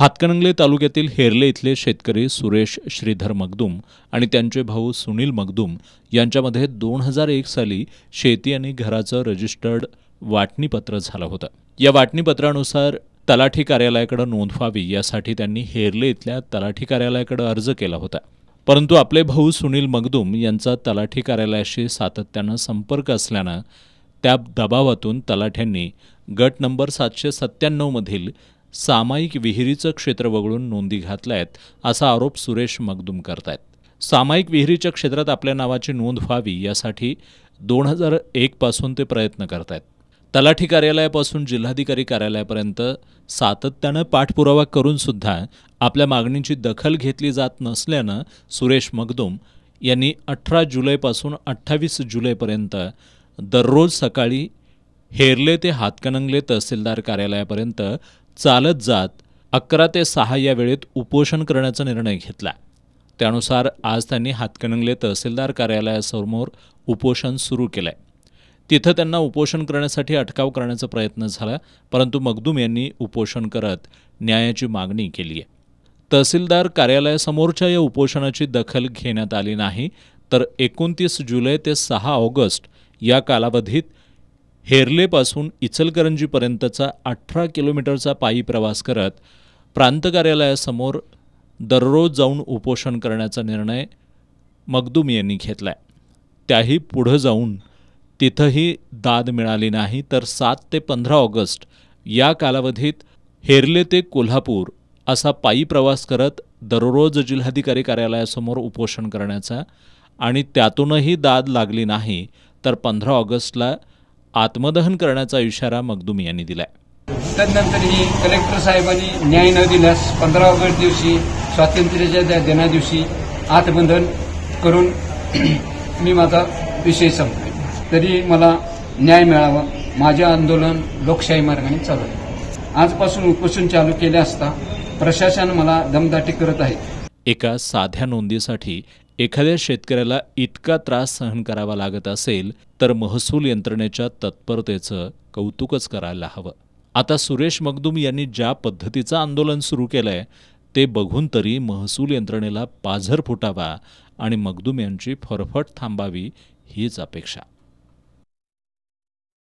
हातकणंगले तालुक्यातील हेरले इथले शेतकरी सुरेश श्रीधर मगदुम आणि त्यांचे भाऊ सुनील मगदुम यांच्यामध्ये दोन हजार एक साली शेती आणि घराचं रजिस्टर्ड वाटणीपत्र झालं होतं या वाटणीपत्रानुसार तलाठी कार्यालयाकडे नोंद व्हावी यासाठी त्यांनी हेरले इथल्या तलाठी कार्यालयाकडे अर्ज केला होता परंतु आपले भाऊ सुनील मगदुम यांचा तलाठी कार्यालयाशी सातत्यानं संपर्क असल्यानं त्या दबावातून तलाठ्यांनी गट नंबर सातशे सत्त्याण्णवमधील सामायिक विहिरीचं क्षेत्र वगळून नोंदी घातल्यात असा आरोप सुरेश मगदुम करतायत सामायिक विहिरीच्या क्षेत्रात आपल्या नावाची नोंद व्हावी यासाठी दोन हजार पासून ते प्रयत्न करतायत तलाठी कार्यालयापासून जिल्हाधिकारी कार्यालयापर्यंत सातत्यानं पाठपुरावा करून सुद्धा आपल्या मागणींची दखल घेतली जात नसल्यानं सुरेश मगदुम यांनी अठरा जुलैपासून अठ्ठावीस जुलैपर्यंत दररोज सकाळी हेरले ते हातकणंगले तहसीलदार कार्यालयापर्यंत चालत जात अकरा ते सहा या वेळेत उपोषण करण्याचा निर्णय घेतला त्यानुसार आज त्यांनी हातकणंगले तहसीलदार कार्यालयासमोर उपोषण सुरू केलं आहे तिथं त्यांना उपोषण करण्यासाठी अटकाव करण्याचा प्रयत्न झाला परंतु मगदूम यांनी उपोषण करत न्यायाची मागणी केली आहे तहसीलदार कार्यालयासमोरच्या या उपोषणाची दखल घेण्यात आली नाही तर एकोणतीस जुलै ते सहा ऑगस्ट या कालावधीत हेरलेपासून इचलकरंजीपर्यंतचा अठरा किलोमीटरचा पायी प्रवास करत प्रांत कार्यालयासमोर दररोज जाऊन उपोषण करण्याचा निर्णय मगदूम यांनी घेतला आहे त्याही पुढं जाऊन तिथंही दाद मिळाली नाही तर सात ते पंधरा ऑगस्ट या कालावधीत हेरले ते कोल्हापूर असा पायी प्रवास करत दररोज जिल्हाधिकारी कार्यालयासमोर उपोषण करण्याचा आणि त्यातूनही दाद लागली नाही तर पंधरा ऑगस्टला आत्मदहन करण्याचा इशारा मगदुमी यांनी दिलाय तदनंतरही कलेक्टर साहेबांनी न्याय न दिल्यास पंधरा ऑगस्ट दिवशी स्वातंत्र्याच्या दिना दिवशी आत्मदहन करून मी माझा विषय संपतो तरी मला न्याय मिळावा माझे आंदोलन लोकशाही मार्गाने चालू आजपासून उपोषण चालू केले असता प्रशासन मला दमदाटी करत आहे एका साध्या नोंदीसाठी एखाद्या शेतकऱ्याला इतका त्रास सहन करावा लागत असेल तर महसूल यंत्रणेच्या तत्परतेचं कौतुकच करायला हवं आता सुरेश मगदूम यांनी ज्या पद्धतीचं आंदोलन सुरू केलंय ते बघून तरी महसूल यंत्रणेला पाझर फुटावा आणि मगदूम यांची फरफट थांबावी हीच अपेक्षा